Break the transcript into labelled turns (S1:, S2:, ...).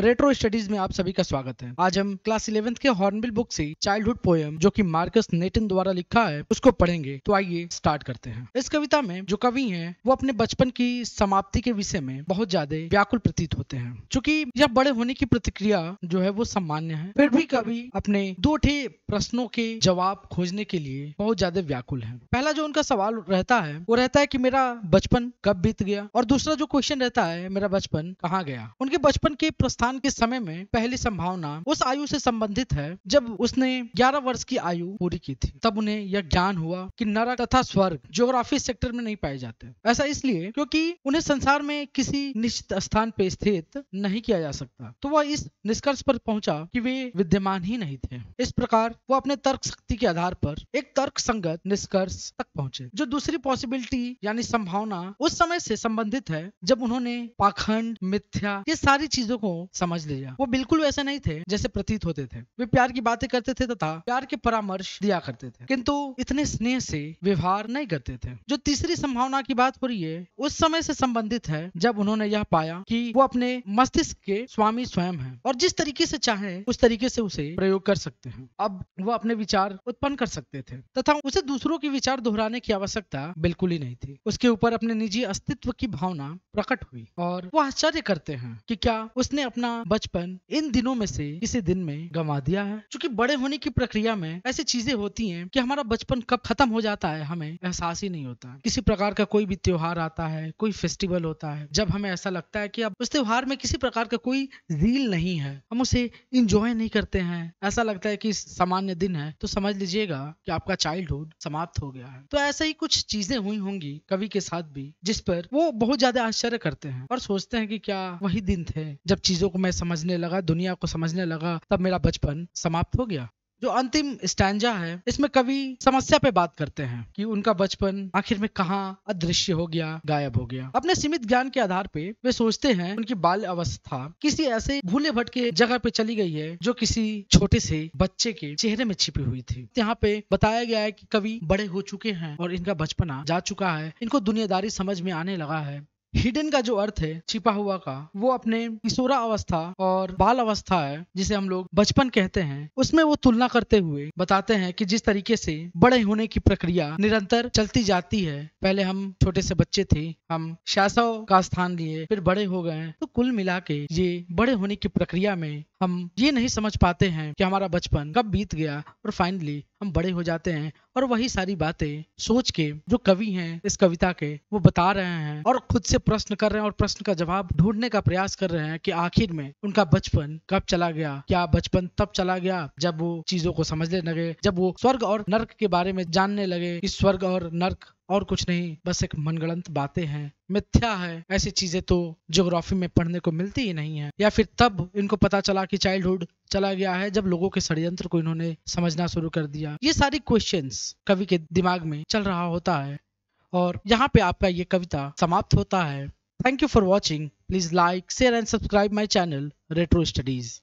S1: retro studies में आप सभी का स्वागत है आज हम क्लास इलेवेंथ के हॉर्नबिल बुक से चाइल्डहुड पोएम जो कि मार्कस नेटन द्वारा लिखा है उसको पढ़ेंगे तो आइए स्टार्ट करते हैं इस कविता में जो कवि हैं वो अपने बचपन की समाप्ति के विषय में बहुत ज्यादा व्याकुल प्रतीत होते हैं चूंकि यह बड़े होने की प्रतिक्रिया जो है वो सामान्य है फिर भी कवि अपने दो ठे प्रश्नों के जवाब खोजने के लिए बहुत ज्यादा व्याकुल है पहला जो उनका सवाल रहता है वो रहता है की मेरा बचपन कब बीत गया और दूसरा जो क्वेश्चन रहता है मेरा बचपन कहाँ गया उनके बचपन के प्रस्थान खान के समय में पहली संभावना उस आयु से संबंधित है जब उसने 11 वर्ष की आयु पूरी की थी तब उन्हें यह ज्ञान हुआ कि नरक तथा स्वर्ग ज्योग्राफी सेक्टर में नहीं पाए जाते ऐसा इसलिए क्योंकि उन्हें संसार में किसी निश्चित स्थान पर स्थित नहीं किया जा सकता तो वह इस निष्कर्ष पर पहुंचा कि वे विद्यमान ही नहीं थे इस प्रकार वो अपने तर्क शक्ति के आधार पर एक तर्क संगत निष्कर्ष तक पहुंचे जो दूसरी पॉसिबिलिटी यानी संभावना उस समय से संबंधित है जब उन्होंने पाखंड मिथ्या ये सारी चीजों को समझ लिया वो बिल्कुल वैसे नहीं थे जैसे प्रतीत होते थे वे प्यार की बातें करते थे तथा प्यार के परामर्श दिया करते थे किंतु इतने स्नेह से व्यवहार नहीं करते थे जो तीसरी संभावना की बात हो रही है उस समय से संबंधित है जब उन्होंने यह पाया कि वो अपने मस्तिष्क के स्वामी स्वयं है और जिस तरीके से चाहे उस तरीके से उसे प्रयोग कर सकते हैं अब वो अपने विचार उत्पन्न कर सकते थे तथा उसे दूसरों के विचार दोहराने की आवश्यकता बिल्कुल ही नहीं थी उसके ऊपर अपने निजी अस्तित्व की भावना प्रकट हुई और वो आश्चर्य करते हैं कि क्या उसने अपने अपना बचपन इन दिनों में से किसी दिन में गंवा दिया है चूंकि बड़े होने की प्रक्रिया में ऐसी चीजें होती हैं कि हमारा बचपन कब खत्म हो जाता है हमें एहसास ही नहीं होता किसी प्रकार का कोई भी त्योहार आता है कोई फेस्टिवल होता है जब हमें ऐसा लगता है कि अब उस त्योहार में किसी प्रकार का कोई रील नहीं है हम उसे इंजॉय नहीं करते हैं ऐसा लगता है कि सामान्य दिन है तो समझ लीजिएगा कि आपका चाइल्डहुड समाप्त हो गया है तो ऐसा ही कुछ चीजें हुई होंगी कवि के साथ भी जिस पर वो बहुत ज्यादा आश्चर्य करते हैं और सोचते हैं कि क्या वही दिन थे जब चीजों चीज़ों को मैं समझने लगा दुनिया को समझने लगा तब मेरा बचपन समाप्त हो गया जो अंतिम स्टैंजा है इसमें कवि समस्या पे बात करते हैं कि उनका बचपन आखिर में कहाँ अदृश्य हो गया गायब हो गया अपने सीमित ज्ञान के आधार पे वे सोचते हैं उनकी बाल अवस्था किसी ऐसे भूले भटके जगह पे चली गई है जो किसी छोटे से बच्चे के चेहरे में छिपी हुई थी यहाँ पे बताया गया है कि कवि बड़े हो चुके हैं और इनका बचपना जा चुका है इनको दुनियादारी समझ में आने लगा है हिडन का जो अर्थ है छिपा हुआ का वो अपने किशोरा अवस्था और बाल अवस्था है जिसे हम लोग बचपन कहते हैं उसमें वो तुलना करते हुए बताते हैं कि जिस तरीके से बड़े होने की प्रक्रिया निरंतर चलती जाती है पहले हम छोटे से बच्चे थे हम शासव का स्थान लिए फिर बड़े हो गए तो कुल मिला के ये बड़े होने की प्रक्रिया में हम ये नहीं समझ पाते हैं कि हमारा बचपन कब बीत गया और फाइनली हम बड़े हो जाते हैं और वही सारी बातें सोच के जो कवि हैं इस कविता के वो बता रहे हैं और खुद से प्रश्न कर रहे हैं और प्रश्न का जवाब ढूंढने का प्रयास कर रहे हैं कि आखिर में उनका बचपन कब चला गया क्या बचपन तब चला गया जब वो चीजों को समझने लगे जब वो स्वर्ग और नर्क के बारे में जानने लगे कि स्वर्ग और नर्क और कुछ नहीं बस एक मनगणंत बातें हैं मिथ्या है ऐसी चीजें तो ज्योग्राफी में पढ़ने को मिलती ही नहीं है या फिर तब इनको पता चला कि चाइल्डहुड चला गया है जब लोगों के षड्यंत्र को इन्होंने समझना शुरू कर दिया ये सारी क्वेश्चंस कवि के दिमाग में चल रहा होता है और यहाँ पे आपका ये कविता समाप्त होता है thank you for watching please like share and subscribe my channel retro studies